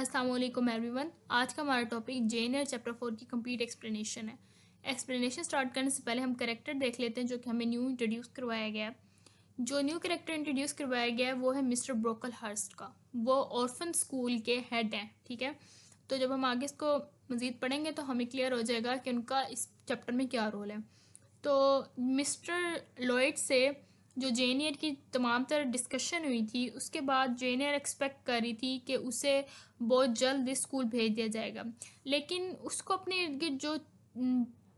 Aslam one आज का हमारा topic Jane chapter four की कंप्लीट एक्सप्लेनेशन है एक्सप्लेनेशन स्टार्ट करने से पहले हम करेक्टर देख लेते हैं जो कि हमें न्यू इंट्रोड्यूस करवाया गया है जो न्यू करेक्टर इंट्रोड्यूस करवाया गया है वो है मिस्टर ब्रोकल हर्स्ट का वो ऑर्फन स्कूल के हेड हैं ठीक है तो जब हम आगे इसको मज़ीद पढ़ेंगे तो हमें क्लियर हो जाएगा कि उनका इस चैप्टर में क्या रोल है तो मिस्टर लॉयड से जो जे की तमाम तरह डिस्कशन हुई थी उसके बाद जे एन एक्सपेक्ट कर रही थी कि उसे बहुत जल्द स्कूल भेज दिया जाएगा लेकिन उसको अपने इर्द गिर्द जो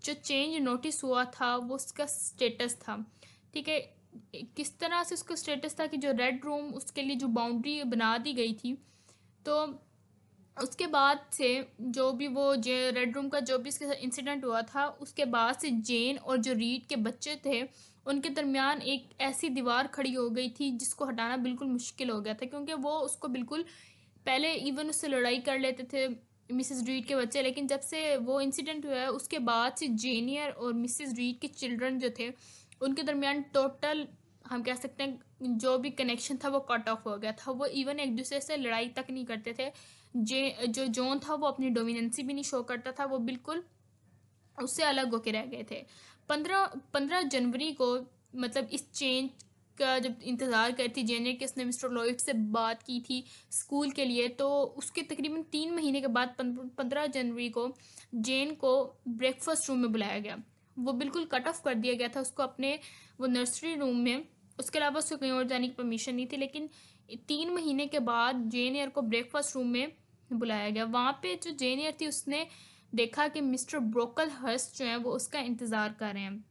जो चेंज नोटिस हुआ था वो उसका स्टेटस था ठीक है किस तरह से उसका स्टेटस था कि जो रेड रूम उसके लिए जो बाउंड्री बना दी गई थी तो उसके बाद से जो भी वो जे रेड रूम का जो भी इसके साथ इंसिडेंट हुआ था उसके बाद से जेन और जो रीड के बच्चे थे उनके दरमियान एक ऐसी दीवार खड़ी हो गई थी जिसको हटाना बिल्कुल मुश्किल हो गया था क्योंकि वो उसको बिल्कुल पहले इवन उससे लड़ाई कर लेते थे मिसेस रीड के बच्चे लेकिन जब से वो इंसिडेंट हुआ है उसके बाद से जेनियर और मिसेस रीड के चिल्ड्रन जो थे उनके दरमियान टोटल हम कह सकते हैं जो भी कनेक्शन था वो कट ऑफ हो गया था वो इवन एक दूसरे से लड़ाई तक नहीं करते थे जे जो जॉन था वो अपनी डोमिनेंसी भी नहीं शो करता था वो बिल्कुल उससे अलग होके रह गए थे पंद्रह पंद्रह जनवरी को मतलब इस चेंज का जब इंतज़ार करती थी जेने कि उसने मिस्टर लॉयड से बात की थी स्कूल के लिए तो उसके तकरीबन तीन महीने के बाद पंद्रह जनवरी को जेन को ब्रेकफास्ट रूम में बुलाया गया वो बिल्कुल कट ऑफ कर दिया गया था उसको अपने वो नर्सरी रूम में उसके अलावा उसको कहीं और जाने की परमिशन नहीं थी लेकिन तीन महीने के बाद जेन एयर को ब्रेकफास्ट रूम में बुलाया गया वहाँ पे जो जेन एयर थी उसने देखा कि मिस्टर ब्रोकल हर्स्ट जो है वो उसका इंतज़ार कर रहे हैं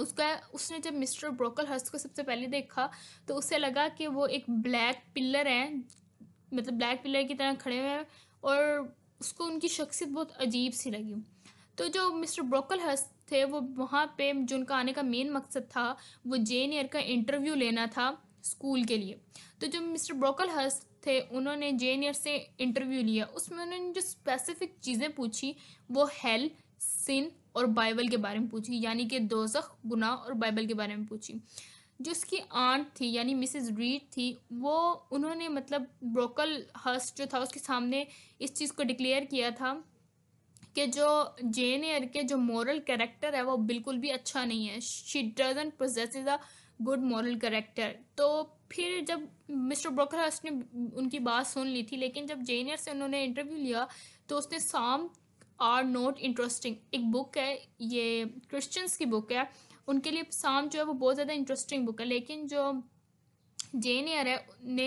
उसका उसने जब मिस्टर ब्रोकल हर्स्ट को सबसे पहले देखा तो उसे लगा कि वो एक ब्लैक पिलर है मतलब ब्लैक पिलर की तरह खड़े हुए हैं और उसको उनकी शख्सियत बहुत अजीब सी लगी तो जो मिस्टर ब्रोकल हर्स्ट थे वो वहाँ पे जो उनका आने का मेन मकसद था वो जेन एयर का इंटरव्यू लेना था स्कूल के लिए तो जो मिस्टर ब्रोकल हर्स्ट थे उन्होंने जे e से इंटरव्यू लिया उसमें उन्होंने जो स्पेसिफिक चीज़ें पूछी वो हेल सिन और बाइबल के बारे में पूछी यानी कि दोजख गुनाह और बाइबल के बारे में पूछी जो उसकी आंट थी यानी मिसेस रीड थी वो उन्होंने मतलब ब्रोकल हर्स्ट जो था उसके सामने इस चीज़ को डिक्लेयर किया था कि जो जेन एयर e के जो मॉरल कैरेक्टर है वो बिल्कुल भी अच्छा नहीं है she doesn't possess is a good moral character तो फिर जब मिस्टर ब्रोकरहस्ट ने उनकी बात सुन ली थी लेकिन जब जेनियर से उन्होंने इंटरव्यू लिया तो उसने साम आर नॉट इंटरेस्टिंग एक बुक है ये क्रिश्चियंस की बुक है उनके लिए साम जो है वो बहुत ज़्यादा इंटरेस्टिंग बुक है लेकिन जो जेन एयर है ने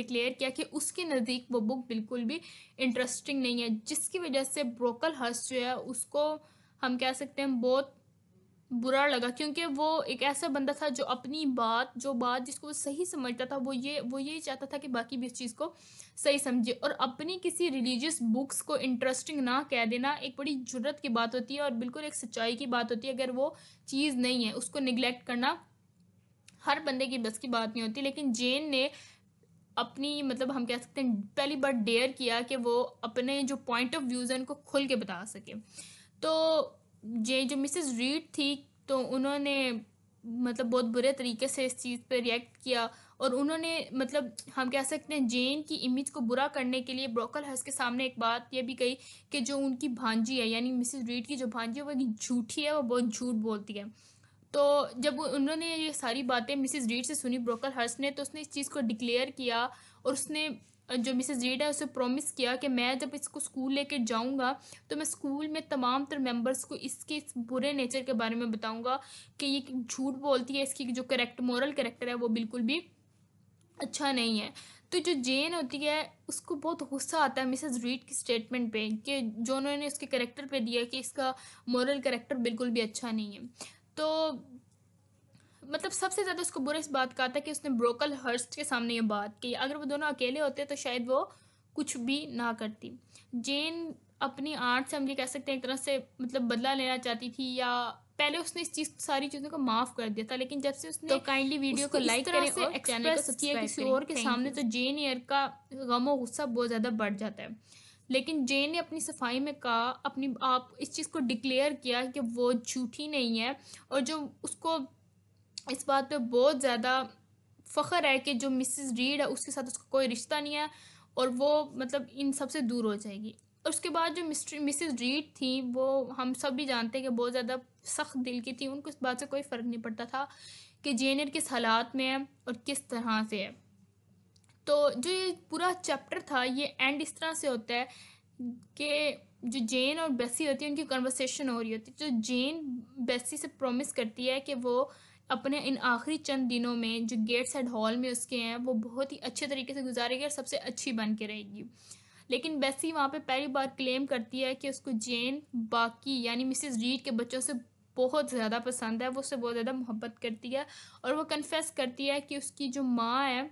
डिक्लेयर किया कि उसके नज़दीक वो बुक बिल्कुल भी इंटरेस्टिंग नहीं है जिसकी वजह से ब्रोकल हर्स जो है उसको हम कह सकते हैं बहुत बुरा लगा क्योंकि वो एक ऐसा बंदा था जो अपनी बात जो बात जिसको वो सही समझता था वो ये वो यही चाहता था कि बाकी भी इस चीज़ को सही समझे और अपनी किसी रिलीजियस बुक्स को इंटरेस्टिंग ना कह देना एक बड़ी ज़रूरत की बात होती है और बिल्कुल एक सच्चाई की बात होती है अगर वो चीज़ नहीं है उसको निगलेक्ट करना हर बंदे की बस की बात नहीं होती लेकिन जेन ने अपनी मतलब हम कह सकते हैं पहली बार डेयर किया कि वो अपने जो पॉइंट ऑफ व्यूज़ हैं उनको खुल के बता सके तो ये जो मिसेस रीड थी तो उन्होंने मतलब बहुत बुरे तरीके से इस चीज़ पर रिएक्ट किया और उन्होंने मतलब हम कह सकते हैं जेन की इमेज को बुरा करने के लिए ब्रोकल हर्स के सामने एक बात यह भी कही कि जो उनकी भांजी है यानी मिसेस रीड की जो भांजी है वो झूठी है वो बहुत झूठ बोलती है तो जब उन्होंने ये सारी बातें मिसेस रीड से सुनी ब्रोकल हर्स ने तो उसने इस चीज़ को डिक्लेयर किया और उसने जो मिसेस रीड है उसे प्रॉमिस किया कि मैं जब इसको स्कूल लेके जाऊंगा तो मैं स्कूल में तमाम तर मेम्बर्स को इसके इस बुरे नेचर के बारे में बताऊंगा कि ये झूठ बोलती है इसकी जो करेक्ट मॉरल करेक्टर है वो बिल्कुल भी अच्छा नहीं है तो जो जेन होती है उसको बहुत गुस्सा आता है मिसेस रीड की स्टेटमेंट पे कि जो उन्होंने उसके करेक्टर पे दिया कि इसका मॉरल करेक्टर बिल्कुल भी अच्छा नहीं है तो मतलब सबसे ज़्यादा उसको बुरा इस बात का आता है कि उसने ब्रोकल हर्स्ट के सामने ये बात की अगर वो दोनों अकेले होते तो शायद वो कुछ भी ना करती जेन अपनी आर्ट से हम ये कह सकते हैं एक तरह से मतलब बदला लेना चाहती थी या पहले उसने इस चीज सारी चीजों को माफ कर दिया था लेकिन जब से उसने तो काइंडली वीडियो को लाइक करें और चैनल को करें किसी और के सामने तो जेन ईयर का गम और गुस्सा बहुत ज़्यादा बढ़ जाता है लेकिन जेन ने अपनी सफाई में कहा अपनी आप इस चीज़ को डिक्लेयर किया कि वो झूठी नहीं है और जो उसको इस बात पे बहुत ज़्यादा फ़ख्र है कि जो मिसिज रीड है उसके साथ उसका कोई रिश्ता नहीं है और वो मतलब इन सब से दूर हो जाएगी और उसके बाद जो मिसिज रीड थी वो हम सब भी जानते हैं कि बहुत ज़्यादा सख्त दिल की थी उनको इस बात से कोई फ़र्क नहीं पड़ता था कि जेनर किस हालात में है और किस तरह से है तो जो ये पूरा चैप्टर था ये एंड इस तरह से होता है कि जो जेन और बेसी होती है उनकी कन्वर्सेशन हो रही होती है जो तो जेन बेसी से प्रॉमिस करती है कि वो अपने इन आखिरी चंद दिनों में जो गेट्स एड हॉल में उसके हैं वो बहुत ही अच्छे तरीके से गुजारेगी और सबसे अच्छी बन के रहेगी लेकिन बेसी वहाँ पे पहली बार क्लेम करती है कि उसको जेन बाकी यानी मिसेस रीड के बच्चों से बहुत ज़्यादा पसंद है वो उससे बहुत ज़्यादा मोहब्बत करती है और वो कन्फेस करती है कि उसकी जो माँ है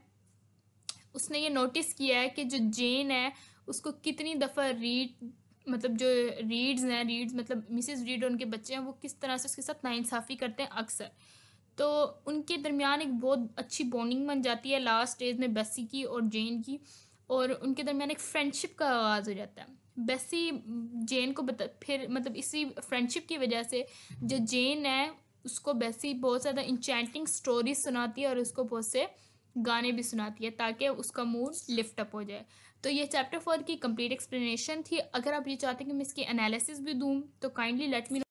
उसने ये नोटिस किया है कि जो जेन है उसको कितनी दफ़ा रीड मतलब जो रीड्स हैं रीड्स मतलब मिसेस रीड और उनके बच्चे हैं वो किस तरह से उसके साथ नाइंसाफ़ी करते हैं अक्सर तो उनके दरमियान एक बहुत अच्छी बॉन्डिंग बन जाती है लास्ट स्टेज में बेसी की और जेन की और उनके दरमियान एक फ्रेंडशिप का आगाज़ हो जाता है बेसी जेन को बता फिर मतलब इसी फ्रेंडशिप की वजह से जो जेन है उसको बेसी बहुत ज़्यादा इंचैंटिंग स्टोरी सुनाती है और उसको बहुत से गाने भी सुनाती है ताकि उसका मूड लिफ्ट अप हो जाए तो ये चैप्टर फोर की कंप्लीट एक्सप्लेनेशन थी अगर आप ये चाहते हैं कि मैं इसकी एनालिसिस भी दूँ तो काइंडली लेट मी